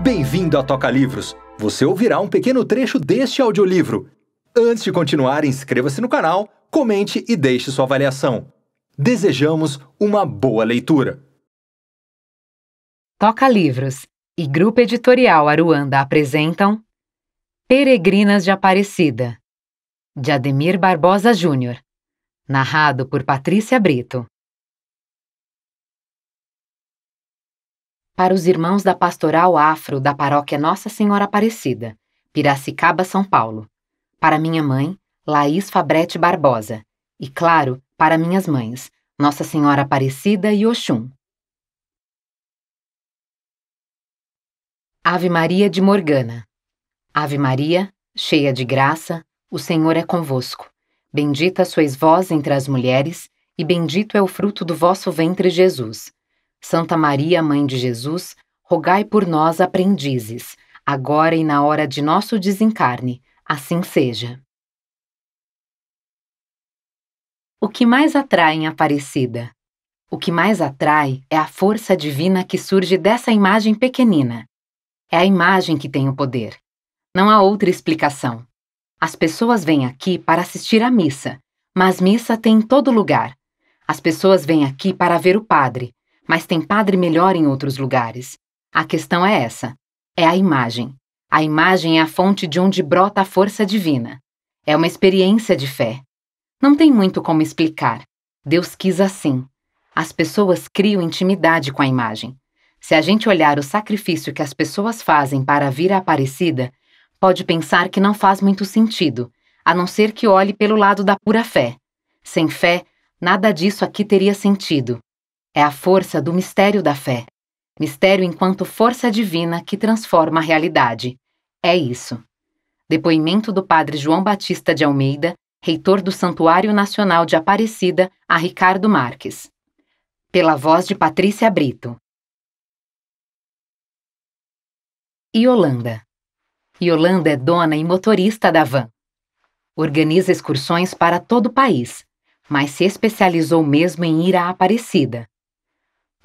Bem-vindo a Toca Livros! Você ouvirá um pequeno trecho deste audiolivro. Antes de continuar, inscreva-se no canal, comente e deixe sua avaliação. Desejamos uma boa leitura! Toca Livros e Grupo Editorial Aruanda apresentam Peregrinas de Aparecida, de Ademir Barbosa Júnior, narrado por Patrícia Brito. para os irmãos da Pastoral Afro da Paróquia Nossa Senhora Aparecida, Piracicaba, São Paulo. Para minha mãe, Laís Fabrete Barbosa. E, claro, para minhas mães, Nossa Senhora Aparecida e Oxum. Ave Maria de Morgana. Ave Maria, cheia de graça, o Senhor é convosco. Bendita sois vós entre as mulheres, e bendito é o fruto do vosso ventre, Jesus. Santa Maria, Mãe de Jesus, rogai por nós, aprendizes, agora e na hora de nosso desencarne. Assim seja. O que mais atrai em Aparecida? O que mais atrai é a força divina que surge dessa imagem pequenina. É a imagem que tem o poder. Não há outra explicação. As pessoas vêm aqui para assistir à missa, mas missa tem em todo lugar. As pessoas vêm aqui para ver o padre, mas tem padre melhor em outros lugares. A questão é essa: é a imagem. A imagem é a fonte de onde brota a força divina. É uma experiência de fé. Não tem muito como explicar. Deus quis assim. As pessoas criam intimidade com a imagem. Se a gente olhar o sacrifício que as pessoas fazem para vir à Aparecida, pode pensar que não faz muito sentido, a não ser que olhe pelo lado da pura fé. Sem fé, nada disso aqui teria sentido. É a força do mistério da fé. Mistério enquanto força divina que transforma a realidade. É isso. Depoimento do Padre João Batista de Almeida, reitor do Santuário Nacional de Aparecida, a Ricardo Marques. Pela voz de Patrícia Brito. Yolanda. Yolanda é dona e motorista da van. Organiza excursões para todo o país, mas se especializou mesmo em ir à Aparecida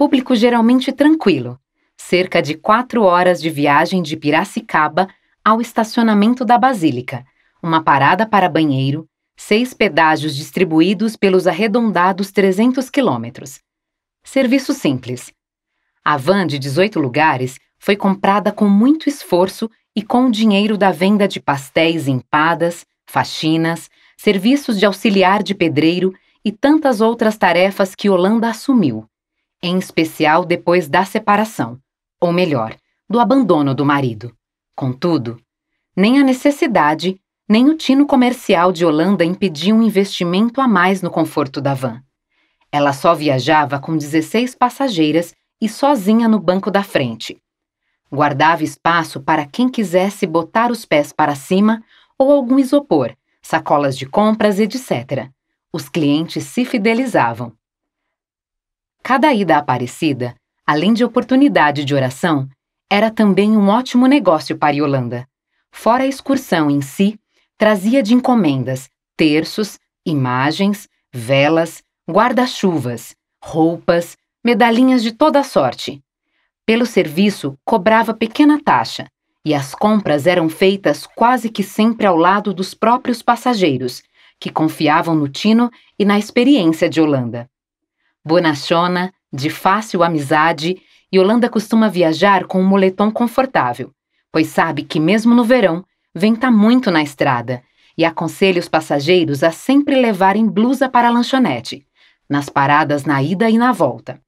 público geralmente tranquilo, cerca de quatro horas de viagem de Piracicaba ao estacionamento da Basílica, uma parada para banheiro, seis pedágios distribuídos pelos arredondados 300 quilômetros. Serviço simples. A van de 18 lugares foi comprada com muito esforço e com o dinheiro da venda de pastéis empadas, faxinas, serviços de auxiliar de pedreiro e tantas outras tarefas que Holanda assumiu em especial depois da separação, ou melhor, do abandono do marido. Contudo, nem a necessidade, nem o tino comercial de Holanda impediam um investimento a mais no conforto da van. Ela só viajava com 16 passageiras e sozinha no banco da frente. Guardava espaço para quem quisesse botar os pés para cima ou algum isopor, sacolas de compras, etc. Os clientes se fidelizavam. Cada ida Aparecida, além de oportunidade de oração, era também um ótimo negócio para Yolanda. Fora a excursão em si, trazia de encomendas terços, imagens, velas, guarda-chuvas, roupas, medalhinhas de toda sorte. Pelo serviço, cobrava pequena taxa, e as compras eram feitas quase que sempre ao lado dos próprios passageiros, que confiavam no tino e na experiência de Holanda bonachona, de fácil amizade, Yolanda costuma viajar com um moletom confortável, pois sabe que, mesmo no verão, venta muito na estrada e aconselha os passageiros a sempre levarem blusa para a lanchonete, nas paradas na ida e na volta.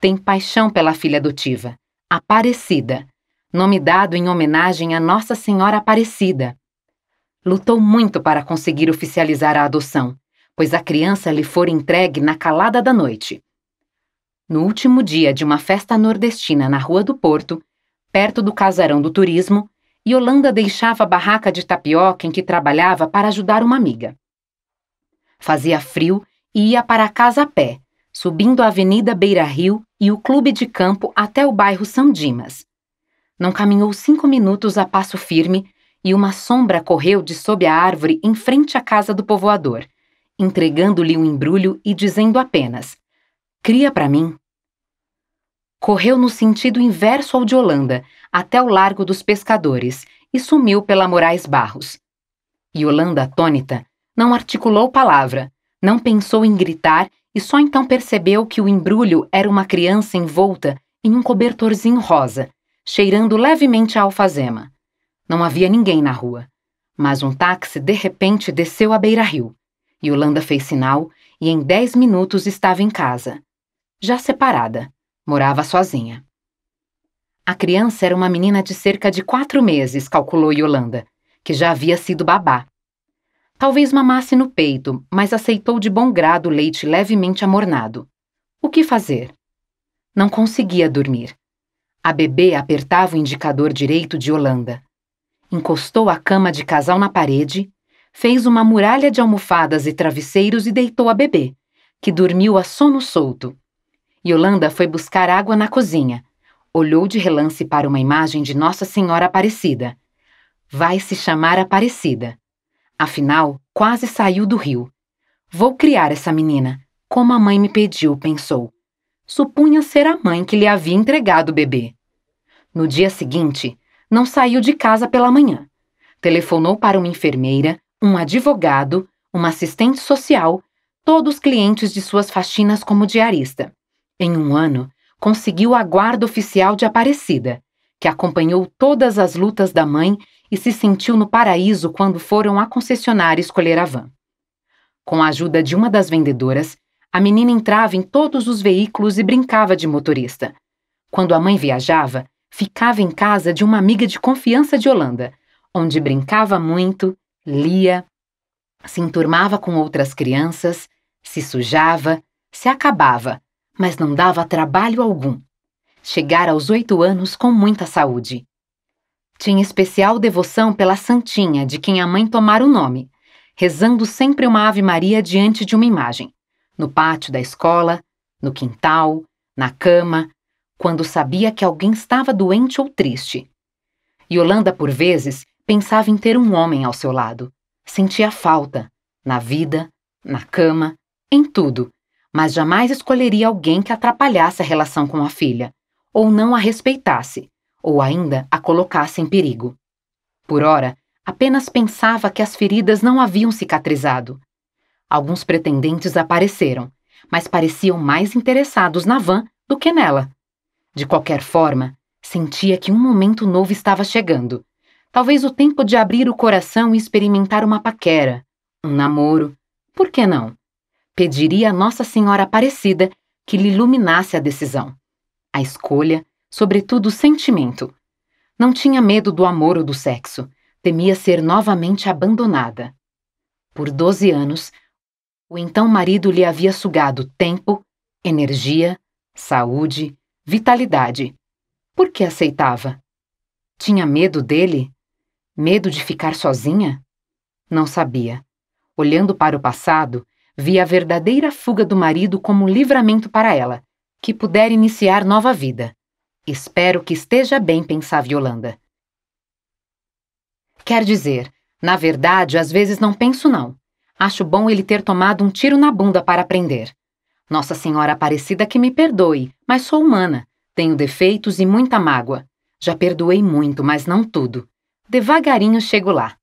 Tem paixão pela filha adotiva, Aparecida, nome dado em homenagem a Nossa Senhora Aparecida. Lutou muito para conseguir oficializar a adoção pois a criança lhe for entregue na calada da noite. No último dia de uma festa nordestina na Rua do Porto, perto do casarão do turismo, Yolanda deixava a barraca de tapioca em que trabalhava para ajudar uma amiga. Fazia frio e ia para casa a pé, subindo a Avenida Beira Rio e o clube de campo até o bairro São Dimas. Não caminhou cinco minutos a passo firme e uma sombra correu de sob a árvore em frente à casa do povoador entregando-lhe um embrulho e dizendo apenas: Cria para mim. Correu no sentido inverso ao de Holanda, até o Largo dos Pescadores, e sumiu pela Moraes Barros. E Holanda, atônita, não articulou palavra, não pensou em gritar e só então percebeu que o embrulho era uma criança envolta em um cobertorzinho rosa, cheirando levemente a alfazema. Não havia ninguém na rua, mas um táxi de repente desceu à beira-rio. Yolanda fez sinal e em dez minutos estava em casa. Já separada, morava sozinha. A criança era uma menina de cerca de quatro meses, calculou Yolanda, que já havia sido babá. Talvez mamasse no peito, mas aceitou de bom grado o leite levemente amornado. O que fazer? Não conseguia dormir. A bebê apertava o indicador direito de Yolanda. Encostou a cama de casal na parede fez uma muralha de almofadas e travesseiros e deitou a bebê, que dormiu a sono solto. Yolanda foi buscar água na cozinha. Olhou de relance para uma imagem de Nossa Senhora Aparecida. Vai se chamar Aparecida. Afinal, quase saiu do rio. Vou criar essa menina, como a mãe me pediu, pensou. Supunha ser a mãe que lhe havia entregado o bebê. No dia seguinte, não saiu de casa pela manhã. Telefonou para uma enfermeira um advogado, uma assistente social, todos clientes de suas faxinas como diarista. Em um ano, conseguiu a guarda oficial de Aparecida, que acompanhou todas as lutas da mãe e se sentiu no paraíso quando foram à concessionária escolher a van. Com a ajuda de uma das vendedoras, a menina entrava em todos os veículos e brincava de motorista. Quando a mãe viajava, ficava em casa de uma amiga de confiança de Holanda, onde brincava muito, lia, se enturmava com outras crianças, se sujava, se acabava, mas não dava trabalho algum. Chegara aos oito anos com muita saúde. Tinha especial devoção pela Santinha, de quem a mãe tomara o nome, rezando sempre uma Ave Maria diante de uma imagem, no pátio da escola, no quintal, na cama, quando sabia que alguém estava doente ou triste. Yolanda, por vezes, Pensava em ter um homem ao seu lado. Sentia falta, na vida, na cama, em tudo, mas jamais escolheria alguém que atrapalhasse a relação com a filha, ou não a respeitasse, ou ainda a colocasse em perigo. Por ora, apenas pensava que as feridas não haviam cicatrizado. Alguns pretendentes apareceram, mas pareciam mais interessados na van do que nela. De qualquer forma, sentia que um momento novo estava chegando Talvez o tempo de abrir o coração e experimentar uma paquera, um namoro, por que não? Pediria a Nossa Senhora Aparecida que lhe iluminasse a decisão, a escolha, sobretudo o sentimento. Não tinha medo do amor ou do sexo, temia ser novamente abandonada. Por doze anos, o então marido lhe havia sugado tempo, energia, saúde, vitalidade. Por que aceitava? Tinha medo dele? Medo de ficar sozinha? Não sabia. Olhando para o passado, via a verdadeira fuga do marido como um livramento para ela, que pudera iniciar nova vida. Espero que esteja bem, pensava Yolanda. Quer dizer, na verdade, às vezes não penso não. Acho bom ele ter tomado um tiro na bunda para aprender. Nossa Senhora Aparecida que me perdoe, mas sou humana. Tenho defeitos e muita mágoa. Já perdoei muito, mas não tudo. Devagarinho chego lá.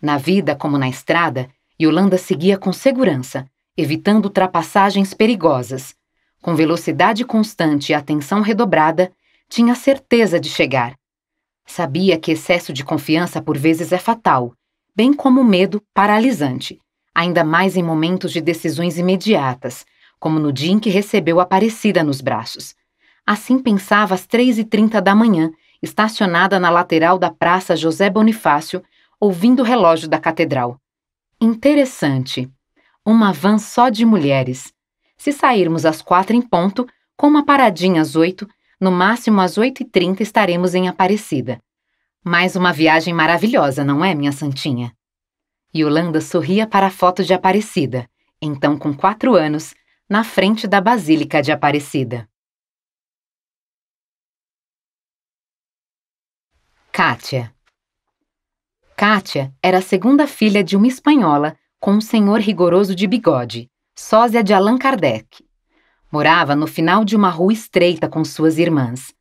Na vida como na estrada, Yolanda seguia com segurança, evitando ultrapassagens perigosas. Com velocidade constante e atenção redobrada, tinha certeza de chegar. Sabia que excesso de confiança por vezes é fatal, bem como o medo paralisante, ainda mais em momentos de decisões imediatas, como no dia em que recebeu a Aparecida nos braços. Assim pensava às 3h30 da manhã, estacionada na lateral da Praça José Bonifácio, ouvindo o relógio da catedral. Interessante. Uma van só de mulheres. Se sairmos às quatro em ponto, com uma paradinha às oito, no máximo às oito e trinta estaremos em Aparecida. Mais uma viagem maravilhosa, não é, minha santinha? Yolanda sorria para a foto de Aparecida, então com quatro anos, na frente da Basílica de Aparecida. Kátia. Kátia era a segunda filha de uma espanhola com um senhor rigoroso de bigode, sósia de Allan Kardec. Morava no final de uma rua estreita com suas irmãs.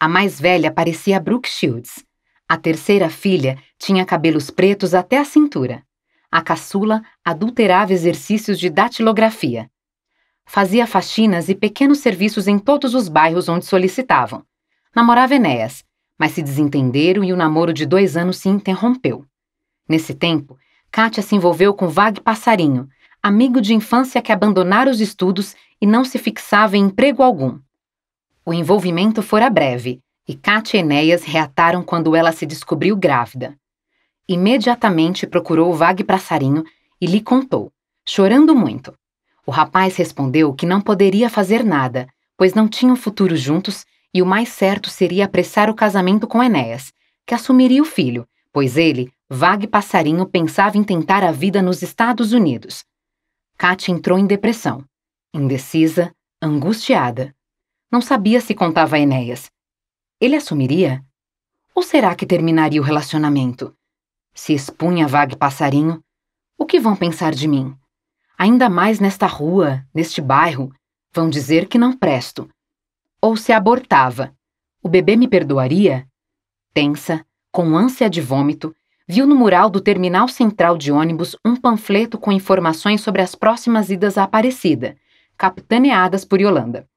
A mais velha parecia Brooke Shields. A terceira filha tinha cabelos pretos até a cintura. A caçula adulterava exercícios de datilografia. Fazia faxinas e pequenos serviços em todos os bairros onde solicitavam. Namorava Enéas, mas se desentenderam e o namoro de dois anos se interrompeu. Nesse tempo, Kátia se envolveu com Vague Passarinho, amigo de infância que abandonara os estudos e não se fixava em emprego algum. O envolvimento fora breve e Kátia e Enéas reataram quando ela se descobriu grávida. Imediatamente procurou Vague Passarinho e lhe contou, chorando muito. O rapaz respondeu que não poderia fazer nada, pois não tinham futuro juntos e o mais certo seria apressar o casamento com Enéas, que assumiria o filho, pois ele, vague passarinho, pensava em tentar a vida nos Estados Unidos. Kate entrou em depressão, indecisa, angustiada. Não sabia se contava a Enéas. Ele assumiria? Ou será que terminaria o relacionamento? Se expunha vague passarinho, o que vão pensar de mim? Ainda mais nesta rua, neste bairro, vão dizer que não presto ou se abortava, o bebê me perdoaria? Tensa, com ânsia de vômito, viu no mural do terminal central de ônibus um panfleto com informações sobre as próximas idas à Aparecida, capitaneadas por Yolanda.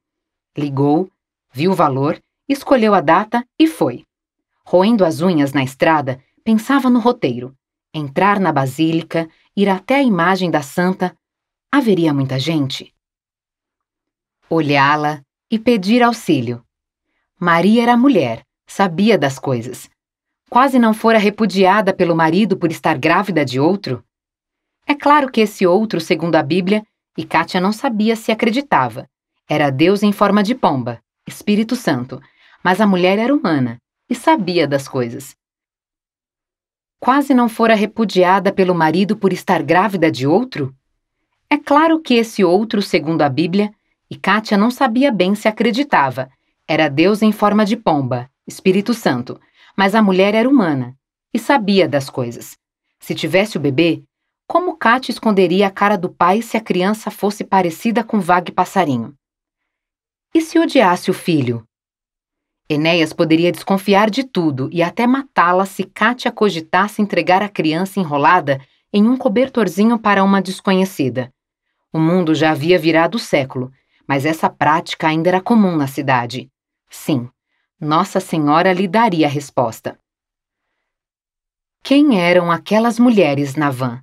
Ligou, viu o valor, escolheu a data e foi. Roendo as unhas na estrada, pensava no roteiro. Entrar na basílica, ir até a imagem da santa. Haveria muita gente? Olhá-la, e pedir auxílio. Maria era mulher, sabia das coisas. Quase não fora repudiada pelo marido por estar grávida de outro? É claro que esse outro, segundo a Bíblia, e Kátia não sabia se acreditava. Era Deus em forma de pomba, Espírito Santo, mas a mulher era humana e sabia das coisas. Quase não fora repudiada pelo marido por estar grávida de outro? É claro que esse outro, segundo a Bíblia, e Kátia não sabia bem se acreditava. Era Deus em forma de pomba, Espírito Santo. Mas a mulher era humana e sabia das coisas. Se tivesse o bebê, como Kátia esconderia a cara do pai se a criança fosse parecida com Vague Passarinho? E se odiasse o filho? Enéas poderia desconfiar de tudo e até matá-la se Kátia cogitasse entregar a criança enrolada em um cobertorzinho para uma desconhecida. O mundo já havia virado o século mas essa prática ainda era comum na cidade. Sim, Nossa Senhora lhe daria a resposta. Quem eram aquelas mulheres na van?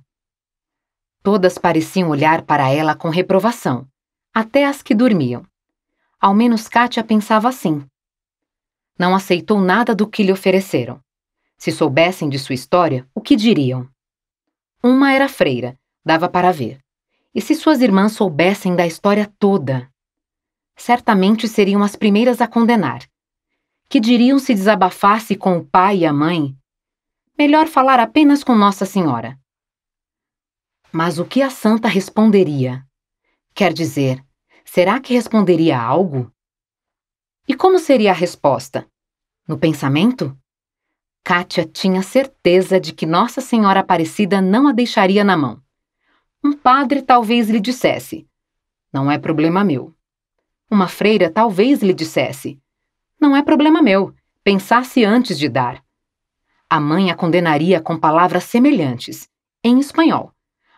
Todas pareciam olhar para ela com reprovação, até as que dormiam. Ao menos Kátia pensava assim. Não aceitou nada do que lhe ofereceram. Se soubessem de sua história, o que diriam? Uma era freira, dava para ver. E se suas irmãs soubessem da história toda? certamente seriam as primeiras a condenar. Que diriam se desabafasse com o pai e a mãe? Melhor falar apenas com Nossa Senhora. Mas o que a santa responderia? Quer dizer, será que responderia algo? E como seria a resposta? No pensamento? Kátia tinha certeza de que Nossa Senhora Aparecida não a deixaria na mão. Um padre talvez lhe dissesse: Não é problema meu. Uma freira talvez lhe dissesse: Não é problema meu, pensasse antes de dar. A mãe a condenaria com palavras semelhantes, em espanhol,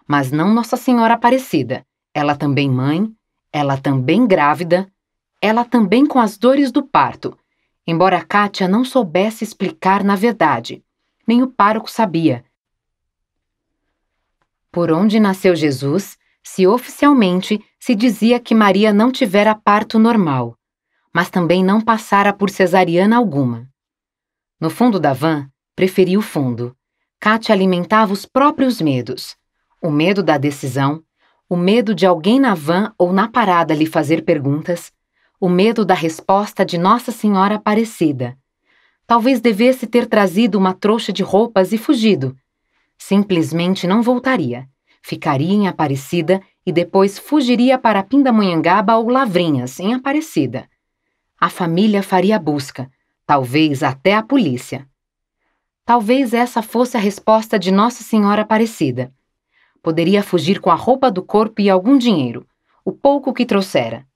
mas não Nossa Senhora Aparecida, ela também mãe, ela também grávida, ela também com as dores do parto, embora Kátia não soubesse explicar na verdade, nem o pároco sabia. Por onde nasceu Jesus, se oficialmente se dizia que Maria não tivera parto normal, mas também não passara por cesariana alguma. No fundo da van, preferi o fundo. Kate alimentava os próprios medos. O medo da decisão, o medo de alguém na van ou na parada lhe fazer perguntas, o medo da resposta de Nossa Senhora Aparecida. Talvez devesse ter trazido uma trouxa de roupas e fugido. Simplesmente não voltaria ficaria em Aparecida e depois fugiria para Pindamonhangaba ou Lavrinhas, em Aparecida. A família faria busca, talvez até a polícia. Talvez essa fosse a resposta de Nossa Senhora Aparecida. Poderia fugir com a roupa do corpo e algum dinheiro, o pouco que trouxera.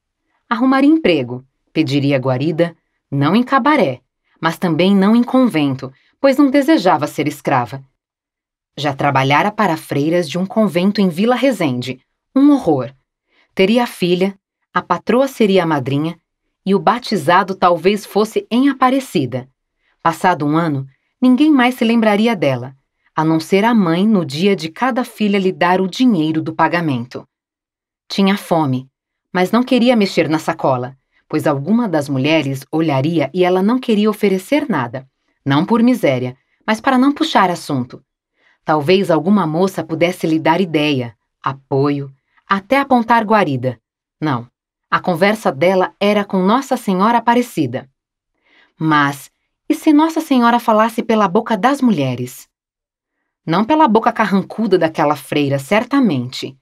Arrumaria emprego, pediria guarida, não em cabaré, mas também não em convento, pois não desejava ser escrava, já trabalhara para freiras de um convento em Vila Resende, um horror. Teria filha, a patroa seria a madrinha e o batizado talvez fosse em Aparecida. Passado um ano, ninguém mais se lembraria dela, a não ser a mãe no dia de cada filha lhe dar o dinheiro do pagamento. Tinha fome, mas não queria mexer na sacola, pois alguma das mulheres olharia e ela não queria oferecer nada, não por miséria, mas para não puxar assunto. Talvez alguma moça pudesse lhe dar ideia, apoio, até apontar guarida. Não, a conversa dela era com Nossa Senhora Aparecida. Mas e se Nossa Senhora falasse pela boca das mulheres? Não pela boca carrancuda daquela freira, certamente.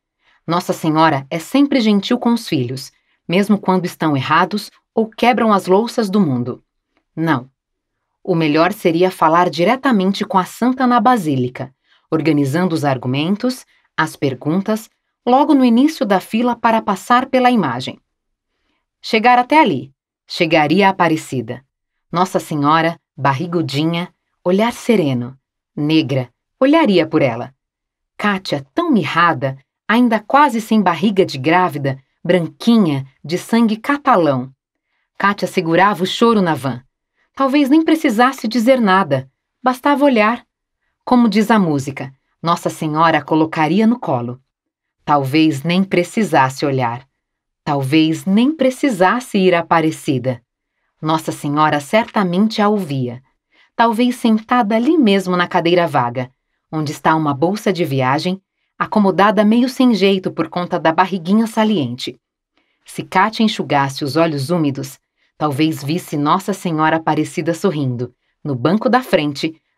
Nossa Senhora é sempre gentil com os filhos, mesmo quando estão errados ou quebram as louças do mundo. Não. O melhor seria falar diretamente com a santa na basílica, organizando os argumentos, as perguntas, logo no início da fila para passar pela imagem. Chegar até ali. Chegaria a Aparecida. Nossa Senhora, barrigudinha, olhar sereno. Negra, olharia por ela. Kátia, tão mirrada, ainda quase sem barriga de grávida, branquinha, de sangue catalão. Kátia segurava o choro na van. Talvez nem precisasse dizer nada, bastava olhar, como diz a música, Nossa Senhora a colocaria no colo. Talvez nem precisasse olhar. Talvez nem precisasse ir à Aparecida. Nossa Senhora certamente a ouvia. Talvez sentada ali mesmo na cadeira vaga, onde está uma bolsa de viagem, acomodada meio sem jeito por conta da barriguinha saliente. Se Kátia enxugasse os olhos úmidos, talvez visse Nossa Senhora Aparecida sorrindo, no banco da frente,